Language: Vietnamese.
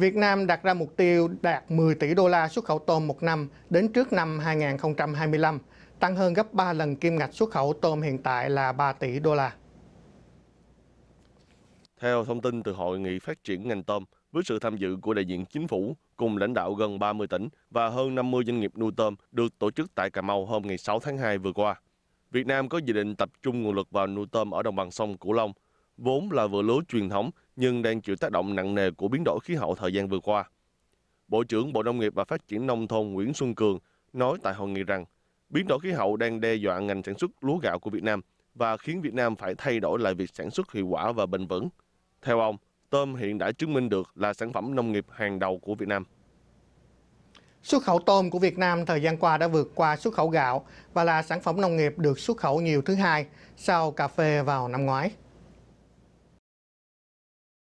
Việt Nam đặt ra mục tiêu đạt 10 tỷ đô la xuất khẩu tôm một năm đến trước năm 2025, tăng hơn gấp 3 lần kim ngạch xuất khẩu tôm hiện tại là 3 tỷ đô la. Theo thông tin từ Hội nghị Phát triển ngành tôm, với sự tham dự của đại diện chính phủ cùng lãnh đạo gần 30 tỉnh và hơn 50 doanh nghiệp nuôi tôm được tổ chức tại Cà Mau hôm ngày 6 tháng 2 vừa qua. Việt Nam có dự định tập trung nguồn lực vào nuôi tôm ở đồng bằng sông Cửu Long, vốn là vựa lúa truyền thống nhưng đang chịu tác động nặng nề của biến đổi khí hậu thời gian vừa qua. Bộ trưởng Bộ Nông nghiệp và Phát triển Nông thôn Nguyễn Xuân Cường nói tại hội nghị rằng biến đổi khí hậu đang đe dọa ngành sản xuất lúa gạo của Việt Nam và khiến Việt Nam phải thay đổi lại việc sản xuất hiệu quả và bền vững. Theo ông, tôm hiện đã chứng minh được là sản phẩm nông nghiệp hàng đầu của Việt Nam. Xuất khẩu tôm của Việt Nam thời gian qua đã vượt qua xuất khẩu gạo và là sản phẩm nông nghiệp được xuất khẩu nhiều thứ hai sau cà phê vào năm ngoái.